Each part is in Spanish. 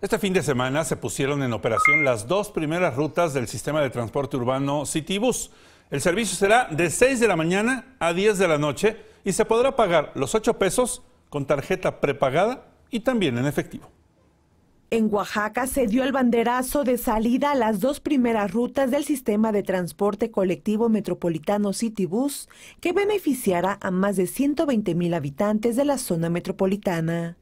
Este fin de semana se pusieron en operación las dos primeras rutas del sistema de transporte urbano Citibus. El servicio será de 6 de la mañana a 10 de la noche y se podrá pagar los 8 pesos con tarjeta prepagada y también en efectivo. En Oaxaca se dio el banderazo de salida a las dos primeras rutas del sistema de transporte colectivo metropolitano Citibus, que beneficiará a más de 120 mil habitantes de la zona metropolitana.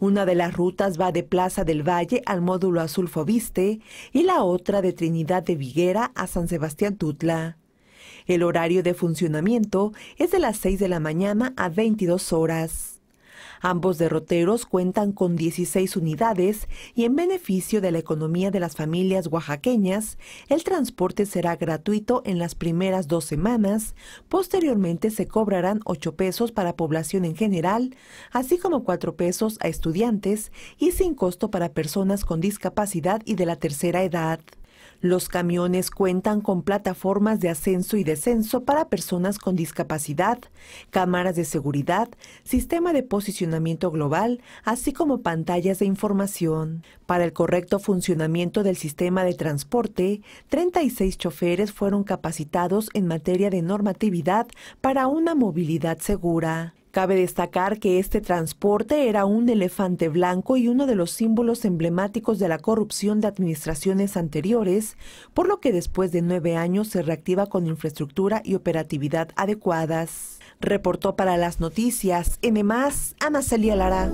Una de las rutas va de Plaza del Valle al módulo Azul Fobiste y la otra de Trinidad de Viguera a San Sebastián Tutla. El horario de funcionamiento es de las 6 de la mañana a 22 horas. Ambos derroteros cuentan con 16 unidades y en beneficio de la economía de las familias oaxaqueñas, el transporte será gratuito en las primeras dos semanas, posteriormente se cobrarán 8 pesos para población en general, así como 4 pesos a estudiantes y sin costo para personas con discapacidad y de la tercera edad. Los camiones cuentan con plataformas de ascenso y descenso para personas con discapacidad, cámaras de seguridad, sistema de posicionamiento global, así como pantallas de información. Para el correcto funcionamiento del sistema de transporte, 36 choferes fueron capacitados en materia de normatividad para una movilidad segura. Cabe destacar que este transporte era un elefante blanco y uno de los símbolos emblemáticos de la corrupción de administraciones anteriores, por lo que después de nueve años se reactiva con infraestructura y operatividad adecuadas. Reportó para las noticias N+, Ana Celia Lara.